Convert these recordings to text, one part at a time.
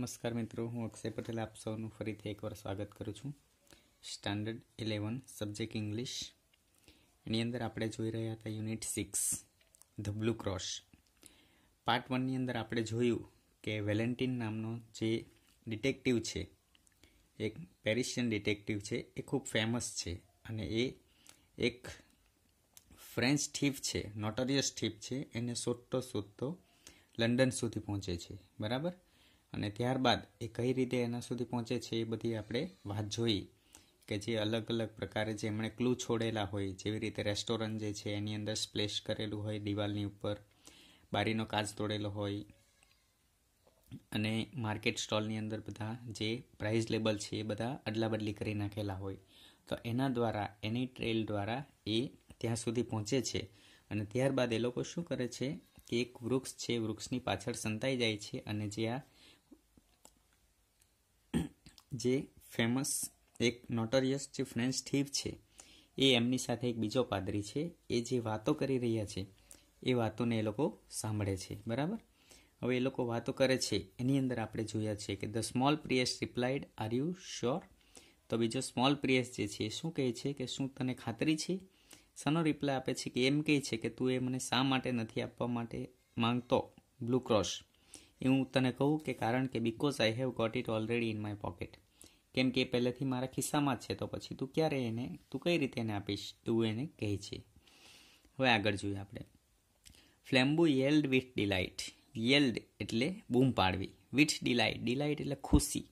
નમસ્કાર મિત્રો હું અક્ષય પટેલ આપ સૌનું ફરીથી એકવાર સ્વાગત કરું છું સ્ટાન્ડર્ડ ઇલેવન સબ્જેક્ટ ઇંગ્લિશ એની અંદર આપણે જોઈ રહ્યા હતા unit six the blue cross part વનની અંદર આપણે જોયું કે વેલેન્ટિન નામનો જે ડિટેક્ટિવ છે એક પેરિશિયન ડિટેક્ટિવ છે એ ખૂબ ફેમસ છે અને એ એક ફ્રેન્ચ ઠીપ છે નોટરિયસ ઠીપ છે એને શોધતો શોધતો લંડન સુધી પહોંચે છે બરાબર અને ત્યારબાદ એ કઈ રીતે એના સુધી પહોંચે છે એ બધી આપણે વાત જોઈ કે જે અલગ અલગ પ્રકારે જેમણે એમણે ક્લૂ છોડેલા હોય જેવી રીતે રેસ્ટોરન્ટ જે છે એની અંદર સ્પ્લેશ કરેલું હોય દિવાલની ઉપર બારીનો કાચ તોડેલો હોય અને માર્કેટ સ્ટોલની અંદર બધા જે પ્રાઇઝ લેબલ છે એ બધા અદલાબદલી કરી નાખેલા હોય તો એના દ્વારા એની ટ્રેલ દ્વારા એ ત્યાં સુધી પહોંચે છે અને ત્યારબાદ એ લોકો શું કરે છે કે એક વૃક્ષ છે વૃક્ષની પાછળ સંતાઈ જાય છે અને જે આ જે ફેમસ એક નોટરિયસ જે ફ્રેન્ચ થીપ છે એ એમની સાથે એક બીજો પાદરી છે એ જે વાતો કરી રહ્યા છે એ વાતોને એ લોકો સાંભળે છે બરાબર હવે એ લોકો વાતો કરે છે એની અંદર આપણે જોયા છે કે the small priest replied are you sure તો બીજો સ્મોલ પ્રિયસ જે છે એ શું કહે છે કે શું તને ખાતરી છે સનો રિપ્લાય આપે છે કે એમ કહે છે કે તું એ મને શા માટે નથી આપવા માટે માંગતો બ્લુ ક્રોસ એ હું તને કહું કે કારણ કે because I have got it already in my pocket કેમ કે એ પહેલેથી મારા ખિસ્સામાં જ છે તો પછી તું ક્યારે એને તું કઈ રીતે એને આપીશ એવું એને કહે છે હવે આગળ જોઈએ આપણે Flambeau yelled with delight yelled એટલે બૂમ પાડવી વિથ ડિલાઇટ ડિલાઇટ એટલે ખુશી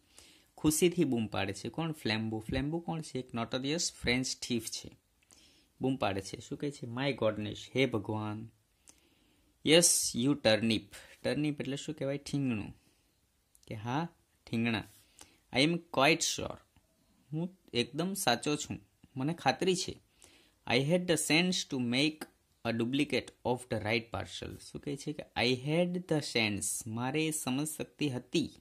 ખુશીથી બૂમ પાડે છે કોણ ફ્લેમ્બુ ફ્લેમ્બુ કોણ છે એક નોટોરિયસ ફ્રેન્ચ થીફ છે બૂમ પાડે છે શું કહે છે માય ગોડનેશ હે ભગવાન યસ યુ ટર્નિપ ટર્નિપ એટલે શું કહેવાય ઠીંગણું કે હા ઠીંગણા આઈ એમ ક્વાઇટ શ્યોર હું એકદમ સાચો છું મને ખાતરી છે I had the sense to make a duplicate of the right parcel શું કહે છે કે આઈ હેડ ધ સેન્સ મારે સમજ શક્તિ હતી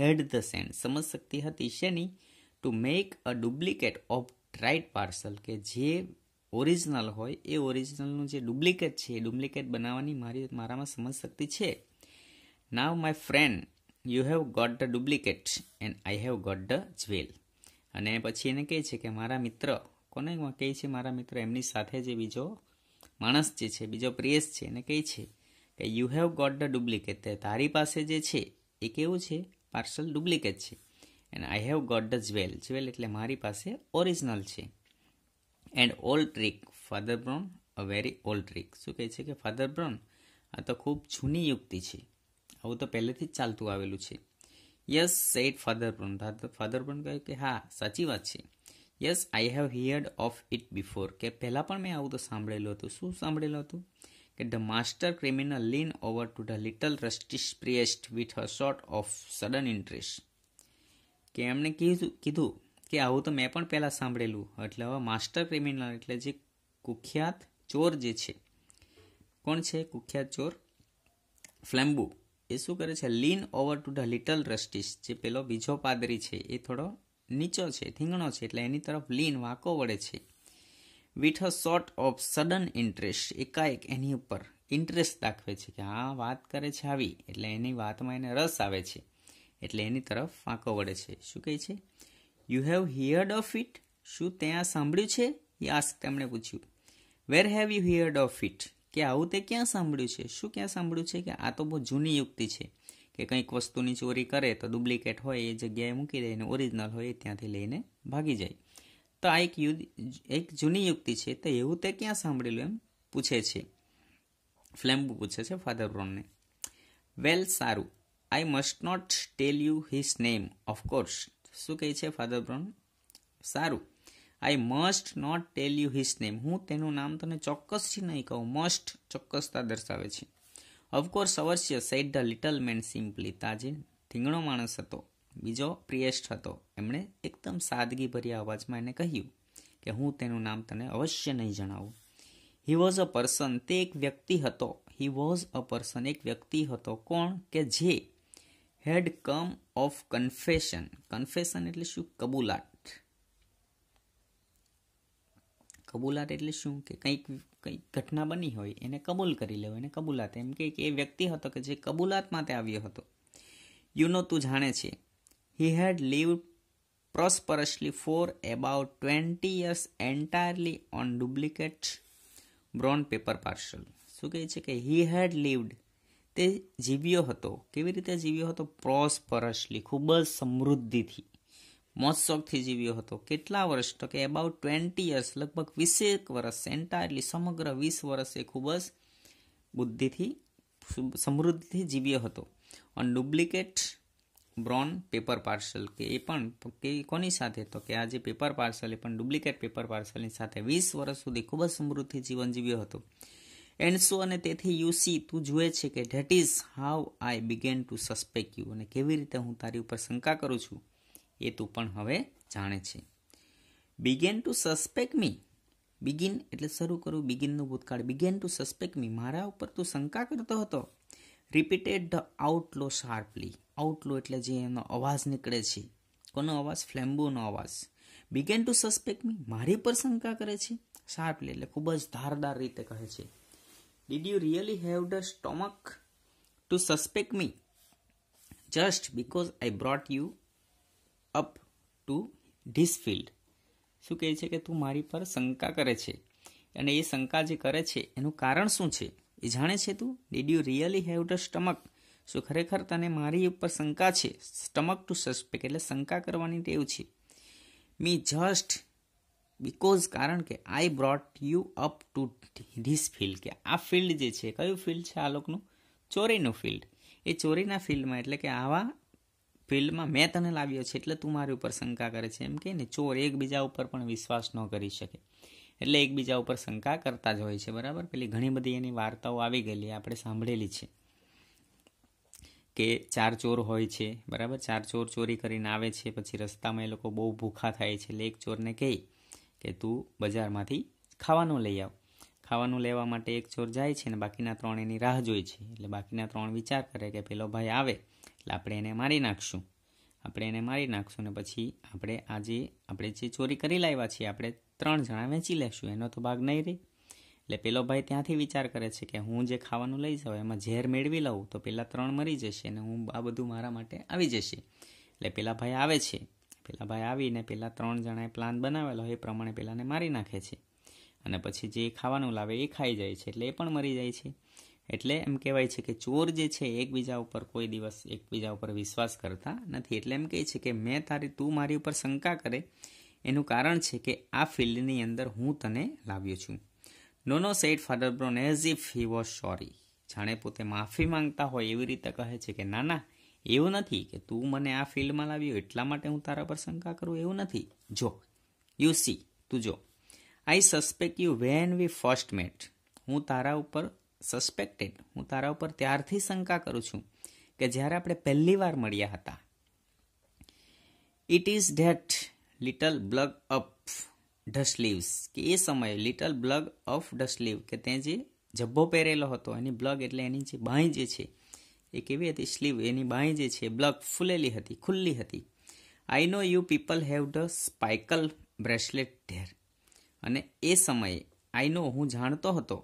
હેડ ધ સેન્સ સમજ શક્તિ હતી શેની to make a duplicate of right parcel કે જે ઓરિજિનલ હોય એ ઓરિજિનલનું જે ડુપ્લિકેટ છે એ ડુપ્લિકેટ બનાવવાની મારી મારામાં સમજ શક્તિ છે now my friend you have got the duplicate and I have got the jewel અને પછી એને કહે છે કે મારા મિત્ર કોને કહે છે મારા મિત્ર એમની સાથે જે બીજો માણસ જે છે બીજો પ્રેસ છે એને કહે છે કે you have got the duplicate તારી પાસે જે છે એ કેવું છે પાર્સલ ડુપ્લિકેટ છે and I have got the jewel jewel એટલે મારી પાસે ઓરિજિનલ છે and old trick Father Brown a very old trick શું કહે છે કે ફાધર બ્રોન આ તો ખૂબ જૂની યુક્તિ છે આવું તો પહેલેથી જ ચાલતું આવેલું છે yes said Father Brown Father Brown કહ્યું કે હા સાચી વાત છે yes I have heard of it before કે પહેલાં પણ મેં આવું તો સાંભળેલું હતું શું સાંભળેલું હતું કે the master criminal lean over to the little rustic priest with a sort of sudden interest કે એમણે કીધું કીધું કે આવું તો મેં પણ પહેલાં સાંભળેલું એટલે હવે માસ્ટર ક્રિમિનલ એટલે જે કુખ્યાત ચોર જે છે કોણ છે કુખ્યાત ચોર ફ્લેમ્બુ એ શું કરે છે lean over to the little rustic જે પેલો બીજો પાદરી છે એ થોડો નીચો છે થીંગણો છે એટલે એની તરફ લીન વાંકો વળે છે with a sort of sudden interest એકાએક એની ઉપર ઇન્ટરેસ્ટ દાખવે છે કે હા વાત કરે છે આવી એટલે એની વાતમાં એને રસ આવે છે એટલે એની તરફ વાંકો વળે છે શું કહે છે you have heard of it શું તે આ સાંભળ્યું છે યાસ તેમણે પૂછ્યું where have you heard of it કે આવું તે ક્યાં સાંભળ્યું છે શું ક્યાં સાંભળ્યું છે કે આ તો બહુ જૂની યુક્તિ છે કે કંઈક વસ્તુની ચોરી કરે તો ડુપ્લિકેટ હોય એ જગ્યાએ મૂકી દે અને ઓરિજિનલ હોય ત્યાંથી લઈને ભાગી જાય તો આ એક એક જૂની યુક્તિ છે તો એવું તે ક્યાં સાંભળેલું એમ પૂછે છે ફ્લેમ્બુ પૂછે છે ફાધર બ્રોનને વેલ સારું I must not tell you his name of course શું કહે છે ફાધર બ્રાઉન સારું I must not tell you his name હું તેનું નામ તને ચોક્કસથી નહીં કહું મસ્ટ ચોક્કસતા દર્શાવે છે ઓફકોર્સ અવશ્ય said the little man simply તાજે ધીંગણો માણસ હતો બીજો પ્રિયેસ્ટ હતો એમણે એકદમ સાદગી ભર્યા અવાજમાં એને કહ્યું કે હું તેનું નામ તને અવશ્ય નહીં જણાવું હી વોઝ અ પર્સન તે એક વ્યક્તિ હતો હી વોઝ અ પર્સન એક વ્યક્તિ હતો કોણ કે જે had come of confession confession એટલે શું કબૂલાટ કબૂલાત એટલે શું કે કંઈક કંઈક ઘટના બની હોય એને કબૂલ કરી લેવો એને કબૂલાત એમ કે એ વ્યક્તિ હતો કે જે કબૂલાત માટે આવ્યો હતો યુ નો તું જાણે છે he had live prosperously for about twenty years entirely on duplicate brown paper parcel શું કહે છે કે હી હેડ લીવડ તે જીવ્યો હતો કેવી રીતે જીવ્યો હતો પ્રોસ્પરસલી ખૂબ જ સમૃદ્ધિથી મોજશોખથી જીવ્યો હતો કેટલા વર્ષ તો કે એબાઉટ ટ્વેન્ટી યર્સ લગભગ વીસેક વર્ષ એન્ટાયરલી સમગ્ર વીસ વર્ષ એ ખૂબ જ બુદ્ધિથી સમૃદ્ધિથી જીવ્યો હતો on duplicate brown paper parcel કે એ પણ કે કોની સાથે તો કે આ જે પેપર પાર્સલ એ પણ ડુપ્લિકેટ પેપર પાર્સલની સાથે વીસ વર્ષ સુધી ખૂબ જ સમૃદ્ધિ જીવન જીવ્યો હતો એન્ડ સો અને તેથી યુ સી તું જુએ છે કે that is how I began to suspect you અને કેવી રીતે હું તારી ઉપર શંકા કરું છું એ તું પણ હવે જાણે છે began to suspect me begin એટલે શરૂ કરું બિગિનનું ભૂતકાળ બિગેન ટુ સસ્પેક મી મારા ઉપર તું શંકા કરતો હતો રિપીટેડ ધ આઉટલો શાર્પલી આઉટલો એટલે જે એનો અવાજ નીકળે છે કોનો અવાજ ફ્લેમ્બોનો અવાજ બિગેન ટુ સસ્પેક મી મારી પર શંકા કરે છે શાર્પલી એટલે ખૂબ જ ધારદાર રીતે કહે છે Did you really have the stomach to suspect me just because I brought you up to this field? શું કહે છે કે તું મારી પર શંકા કરે છે અને એ શંકા જે કરે છે એનું કારણ શું છે એ જાણે છે તું did you really have the stomach શું ખરેખર તને મારી ઉપર શંકા છે સ્ટમક ટુ સસ્પેક એટલે શંકા કરવાની ટેવ છે મી જસ્ટ બિકોઝ કારણ કે I brought you up to this field કે આ ફિલ્ડ જે છે કયું ફિલ્ડ છે આ લોકોનું ચોરીનું ફિલ્ડ એ ચોરીના ફિલ્ડમાં એટલે કે આવા ફિલ્ડમાં મેં તને લાવ્યો છે એટલે તું મારી ઉપર શંકા કરે છે એમ કે ને ચોર એકબીજા ઉપર પણ વિશ્વાસ ન કરી શકે એટલે એકબીજા ઉપર શંકા કરતા જ હોય છે બરાબર પેલી ઘણી બધી એની વાર્તાઓ આવી ગયેલી આપણે સાંભળેલી છે કે ચાર ચોર હોય છે બરાબર ચાર ચોર ચોરી કરીને આવે છે પછી રસ્તામાં એ લોકો બહુ ભૂખા થાય છે એટલે એક ચોરને કહે કે તું બજારમાંથી ખાવાનું લઈ આવ ખાવાનું લેવા માટે એક ચોર જાય છે અને બાકીના ત્રણ એની રાહ જોઈ છે એટલે બાકીના ત્રણ વિચાર કરે કે પેલો ભાઈ આવે એટલે આપણે એને મારી નાખશું આપણે એને મારી નાખશું ને પછી આપણે આજે આપણે જે ચોરી કરી લાવ્યા છીએ આપણે ત્રણ જણા વેચી લેશું એનો તો ભાગ નહીં રહે એટલે પેલો ભાઈ ત્યાંથી વિચાર કરે છે કે હું જે ખાવાનું લઈ જાઉં એમાં ઝેર મેળવી લઉં તો પેલા ત્રણ મરી જશે અને હું આ બધું મારા માટે આવી જશે એટલે પેલા ભાઈ આવે છે પેલા ભાઈ આવીને પેલા ત્રણ જણાએ પ્લાન બનાવેલો એ પ્રમાણે પેલાને મારી નાખે છે અને પછી જે ખાવાનું લાવે એ ખાઈ જાય છે એટલે એ પણ મરી જાય છે એટલે એમ કહેવાય છે કે ચોર જે છે એકબીજા ઉપર કોઈ દિવસ એકબીજા ઉપર વિશ્વાસ કરતા નથી એટલે એમ કહે છે કે મેં તારી તું મારી ઉપર શંકા કરે એનું કારણ છે કે આ ફિલ્ડની અંદર હું તને લાવ્યો છું no no said Father Brown as if he was sorry જાણે પોતે માફી માંગતા હોય એવી રીતે કહે છે કે ના ના એવું નથી કે તું મને આ ફિલ્ડમાં લાવ્યો એટલા માટે હું તારા પર શંકા કરું એવું નથી જો યુ સી તું જો I suspect you when we first met હું તારા ઉપર સસ્પેક્ટેડ હું તારા ઉપર ત્યારથી શંકા કરું છું કે જ્યારે આપણે પહેલી વાર મળ્યા હતા it is that little bulge up the કે એ સમયે little bulge of the sleeve કે તે જે જબ્બો પહેરેલો હતો એની બ્લગ એટલે એની જે બાંય જે છે એ કેવી હતી સ્લીવ એની બાંય જે છે બ્લક ફૂલેલી હતી ખુલ્લી હતી I know you people have the spiked bracelet there અને એ સમયે આઈ નો હું જાણતો હતો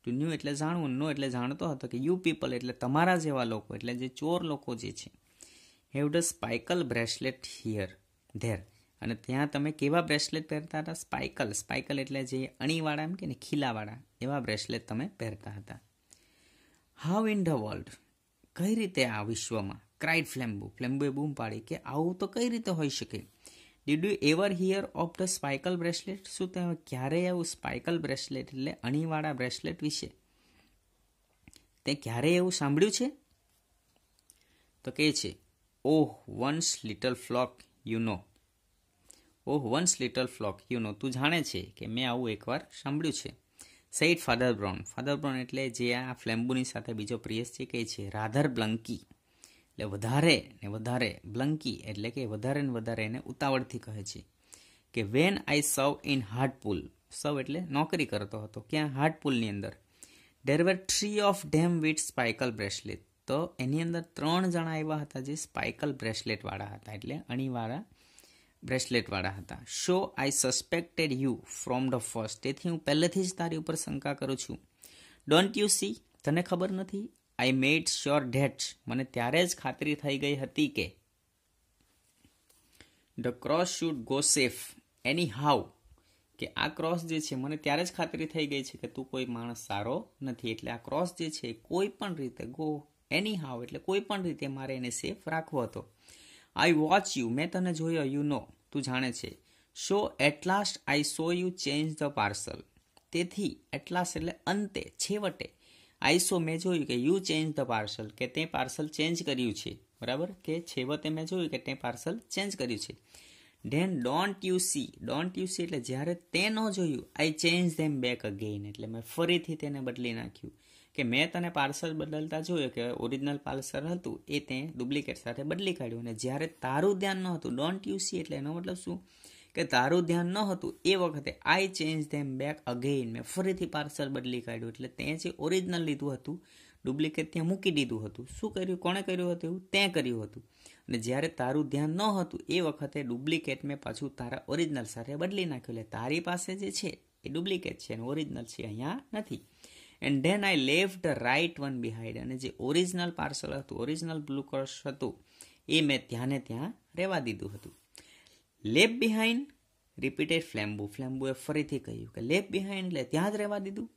ટુ ન્યૂ એટલે જાણવું નો એટલે જાણતો હતો કે યુ પીપલ એટલે તમારા જેવા લોકો એટલે જે ચોર લોકો જે છે have the spiked bracelet here there અને ત્યાં તમે કેવા બ્રેસલેટ પહેરતા હતા સ્પાઇકલ સ્પાઇકલ એટલે જે અણીવાળા એમ કે ને ખીલાવાળા એવા બ્રેસલેટ તમે પહેરતા હતા હાઉ ઇન ધ વર્લ્ડ કઈ રીતે આ વિશ્વમાં ક્રાઇડ ફ્લેમ્બો ફ્લેમ્બોએ બૂમ પાડી કે આવું તો કઈ રીતે હોઈ શકે did you ever hear of the spiked bracelet શું તમે ક્યારેય આવું સ્પાઇકલ બ્રેસલેટ એટલે અણીવાળા બ્રેસલેટ વિશે તે ક્યારે એવું સાંભળ્યું છે તો કહે છે oh one's little flock you know oh one's little flock you know તું જાણે છે કે મેં આવું એકવાર સાંભળ્યું છે said Father Brown Father Brown એટલે જે આ ફ્લેમ્બુની સાથે બીજો પ્રિયસ છે કે છે રાધર બ્લંકી એટલે વધારે ને વધારે બ્લંકી એટલે કે વધારે ને વધારે એને ઉતાવળથી કહે છે કે વેન આઈ સવ ઇન હાર્ટપુલ સર્વ એટલે નોકરી કરતો હતો ક્યાં હાર્ટપુલની અંદર there were three of them with spiked bracelet તો એની અંદર ત્રણ જણા એવા હતા જે સ્પાઇકલ બ્રેસલેટવાળા હતા એટલે અણીવાળા બ્રેસલેટવાળા હતા so I suspected you from the first તેથી હું પહેલેથી જ તારી ઉપર શંકા કરું છું ડોન્ટ યુ સી તને ખબર નથી આઈ મેડ શ્યોર ડેટ મને ત્યારે જ ખાતરી થઈ ગઈ હતી કે the cross should go safe anyhow કે આ ક્રોસ જે છે મને ત્યારે જ ખાતરી થઈ ગઈ છે કે તું કોઈ માણસ સારો નથી એટલે આ ક્રોસ જે છે કોઈ પણ રીતે ગો એની હાવ એટલે કોઈ પણ રીતે મારે એને સેફ રાખવો હતો આઈ વોચ યુ મેં તને જોયો યુ નો તું જાણે છે so at last I saw you change the parcel તેથી એટ લાસ્ટ એટલે અંતે છેવટે આઈ સો મેં જોયું કે યુ ચેન્જ ધ પાર્સલ કે તે પાર્સલ ચેન્જ કર્યું છે બરાબર કે છેવટે મેં જોયું કે તે પાર્સલ ચેન્જ કર્યું છે then don't you see don't you see એટલે જ્યારે તે ન જોયું I change them back again એટલે મેં ફરીથી તેને બદલી નાખ્યું કે મેં તને પાર્સલ બદલતા જોયું કે ઓરિજિનલ પાર્સલ હતું એ તે ડુપ્લિકેટ સાથે બદલી કાઢ્યું અને જ્યારે તારું ધ્યાન ન હતું ડોન્ટ યુ સી એટલે એનો મતલબ શું કે તારું ધ્યાન ન હતું એ વખતે I change them back again મેં ફરીથી પાર્સલ બદલી કાઢ્યું એટલે તે જે ઓરિજિનલ લીધું હતું ડુપ્લિકેટ ત્યાં મૂકી દીધું હતું શું કર્યું કોણે કર્યું હતું એવું તે કર્યું હતું અને જ્યારે તારું ધ્યાન ન હતું એ વખતે ડુપ્લિકેટ મેં પાછું તારા ઓરિજિનલ સાથે બદલી નાખ્યું એટલે તારી પાસે જે છે એ ડુપ્લિકેટ છે અને ઓરિજિનલ છે અહીંયા નથી and then I left the right one behind અને જે ઓરિજિનલ પાર્સલ હતું ઓરિજિનલ બ્લુ કર્સ હતું એ મેં ત્યાંને ત્યાં રહેવા દીધું હતું લેફ બિહાઇન્ડ રિપીટેડ ફ્લેમ્બુ ફ્લેમ્બુએ ફરીથી કહ્યું કે લેપ બિહાઇન્ડ એટલે ત્યાં જ રહેવા દીધું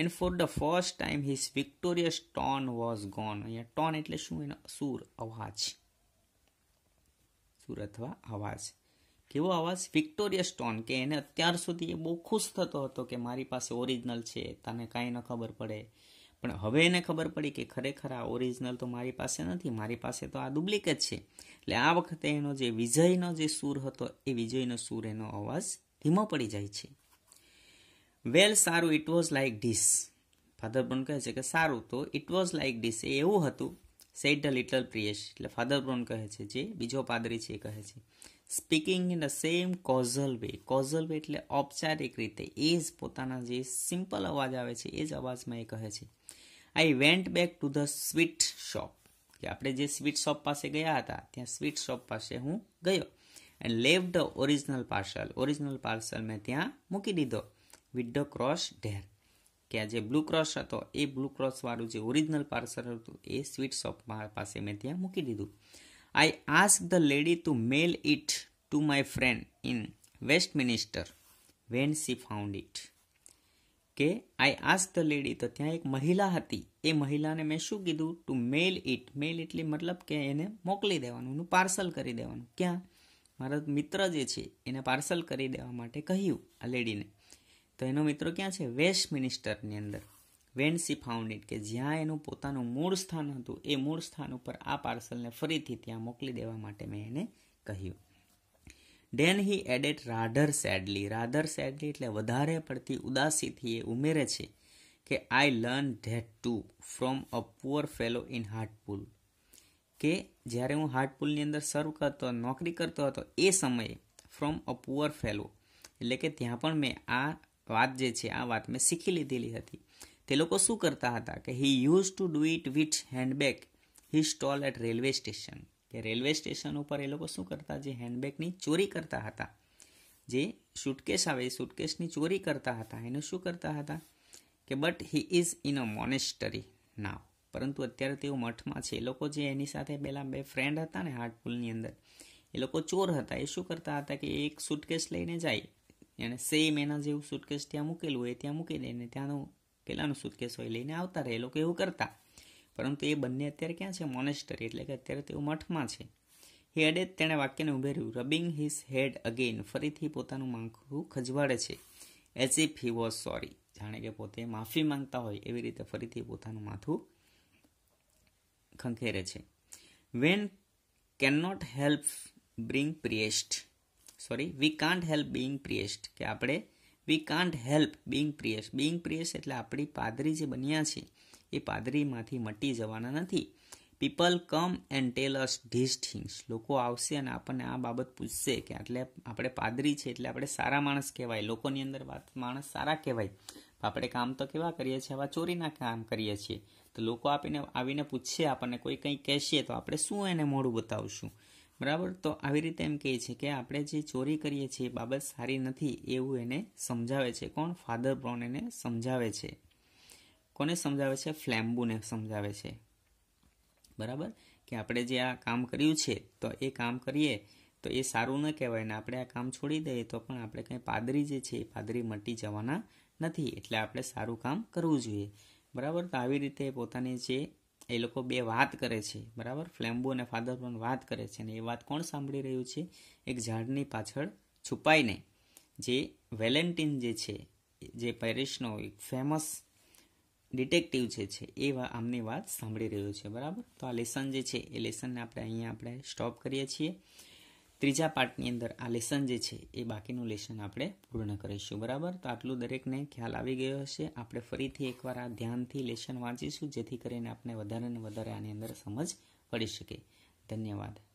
and for the first time his victorious tone was gone અહીંયા ટોન એટલે શું એનો સુર અવાજ સુર અથવા અવાજ જેવો અવાજ વિક્ટોરિયા સ્ટોન કે એને અત્યાર સુધી એ બહુ ખુશ થતો હતો કે મારી પાસે ઓરિજિનલ છે તને કાંઈ ન ખબર પડે પણ હવે એને ખબર પડી કે ખરેખર આ ઓરિજિનલ તો મારી પાસે નથી મારી પાસે તો આ ડુપ્લિકેટ છે એટલે આ વખતે એનો જે વિજયનો જે સૂર હતો એ વિજયનો સૂર એનો અવાજ ધીમો પડી જાય છે વેલ સારું it was like this Father પણ કહે છે કે સારું તો ઇટ વોઝ લાઇક ડીસ એ એવું હતું સેટ ધ લિટલ પ્રિયેશ એટલે ફાધર બ્રોન કહે છે જે બીજો પાદરી છે એ કહે છે speaking in the same casual way casual way એટલે ઔપચારિક રીતે એ જ પોતાના જે સિમ્પલ અવાજ આવે છે એ જ અવાજમાં એ કહે છે I went back to the sweet shop કે આપણે જે સ્વીટ શોપ પાસે ગયા હતા ત્યાં સ્વીટ શોપ પાસે હું ગયો and leave the original parcel original parcel મેં ત્યાં મૂકી દીધો વિથ ધ ક્રોસ ઢેર કે આ જે બ્લુ ક્રોસ હતો એ બ્લુ ક્રોસ વાળું જે ઓરિજિનલ પાર્સલ હતું એ સ્વીટ શોપ પાસે મેં ત્યાં મૂકી દીધું I ask the lady to mail it to my friend in Westminster when she found it કે આઈ આસ્ક ધ લેડી તો ત્યાં એક મહિલા હતી એ મહિલાને મેં શું કીધું ટુ મેલ ઇટ મેલ એટલે મતલબ કે એને મોકલી દેવાનું એનું પાર્સલ કરી દેવાનું ક્યાં મારા મિત્ર જે છે એને પાર્સલ કરી દેવા માટે કહ્યું આ લેડીને તો એનો મિત્રો ક્યાં છે વેસ્ટ મિનિસ્ટરની અંદર વેન સી ફાઉન્ડ કે જ્યાં એનું પોતાનું મૂળ સ્થાન હતું એ મૂળ સ્થાન ઉપર આ પાર્સલને ફરીથી ત્યાં મોકલી દેવા માટે મેં એને કહ્યું ડેન હી એડેટ રાધર સેડલી રાધર સેડલી એટલે વધારે પડતી ઉદાસીથી એ ઉમેરે છે કે I learn that too from a poor fellow in Hartlepool કે જ્યારે હું હાર્ટપુલની અંદર સર્વ કરતો નોકરી કરતો હતો એ સમયે ફ્રોમ અ પુઅર ફેલો એટલે કે ત્યાં પણ મેં આ વાત જે છે આ વાત મેં શીખી લીધેલી હતી તે લોકો શું કરતા હતા કે he use to do it with handbag he stole at railway station railway રેલવે સ્ટેશન ઉપર એ લોકો શું કરતા જે હેન્ડબેગની ચોરી કરતા હતા જે સુટકેસ આવે એ સુટકેસની ચોરી કરતા હતા એને શું કરતા હતા કે but he is in a monastery now પરંતુ અત્યારે તેઓ મઠમાં છે એ લોકો જે એની સાથે પહેલાં બે ફ્રેન્ડ હતા ને હાર્ટપુલની અંદર એ લોકો ચોર હતા એ શું કરતા હતા કે એક સુટકેસ લઈને જાય એણે સેમ એના જેવું સુટકેસ ત્યાં મૂકેલું હોય ત્યાં મૂકી દે ત્યાંનું પહેલાંનું સુટકેસ હોય લઈને આવતા રહે એ લોકો એવું કરતા પરંતુ એ બંને અત્યારે ક્યાં છે મોનેસ્ટરી એટલે કે અત્યારે તેઓ મઠમાં છે હેડે જ તેણે વાક્યને ઉભેર્યું રબિંગ હિઝ હેડ અગેન ફરીથી પોતાનું માથું ખજવાડે છે as if he was sorry જાણે કે પોતે માફી માંગતા હોય એવી રીતે ફરીથી પોતાનું માથું ખંખેરે છે when can not help bring priest sorry we can't help being priest કે આપણે we can't help being priest being priest એટલે આપણી પાદરી જે બન્યા છે એ પાદરીમાંથી મટી જવાના નથી people come and tell us this things લોકો આવશે અને આપણને આ બાબત પૂછશે કે એટલે આપણે પાદરી છે એટલે આપણે સારા માણસ કહેવાય લોકોની અંદર વાત માણસ સારા કહેવાય આપણે કામ તો કેવા કરીએ છીએ આવા ચોરીના કામ કરીએ છીએ તો લોકો આપીને આવીને પૂછશે આપણને કોઈ કંઈ કહેશે તો આપણે શું એને મોડું બતાવશું બરાબર તો આવી રીતે એમ કહે છે કે આપણે જે ચોરી કરીએ છીએ બાબત સારી નથી એવું એને સમજાવે છે કોણ ફાધર બ્રાઉન એને સમજાવે છે કોને સમજાવે છે ફ્લેમ્બુને સમજાવે છે બરાબર કે આપણે જે આ કામ કર્યું છે તો એ કામ કરીએ તો એ સારું ન કહેવાય ને આપણે આ કામ છોડી દઈએ તો પણ આપણે કંઈ પાદરી જે છે એ પાદરી મટી જવાના નથી એટલે આપણે સારું કામ કરવું જોઈએ બરાબર તો આવી રીતે પોતાની જે એ લોકો બે વાત કરે છે બરાબર ફ્લેમ્બો અને ફાધર પણ વાત કરે છે અને એ વાત કોણ સાંભળી રહ્યું છે એક ઝાડની પાછળ છુપાઈને જે વેલેન્ટિન જે છે જે પેરિસનો એક ફેમસ ડિટેક્ટિવ જે છે એ આમની વાત સાંભળી રહ્યો છે બરાબર તો આ લેસન જે છે એ લેસનને આપણે અહીંયા આપણે સ્ટોપ કરીએ છીએ ત્રીજા પાર્ટની અંદર આ લેસન જે છે એ બાકીનું લેસન આપણે પૂર્ણ કરીશું બરાબર તો આટલું દરેકને ખ્યાલ આવી ગયો હશે આપણે ફરીથી એકવાર આ ધ્યાનથી લેસન વાંચીશું જેથી કરીને આપણે વધારે ને વધારે આની અંદર સમજ પડી શકે ધન્યવાદ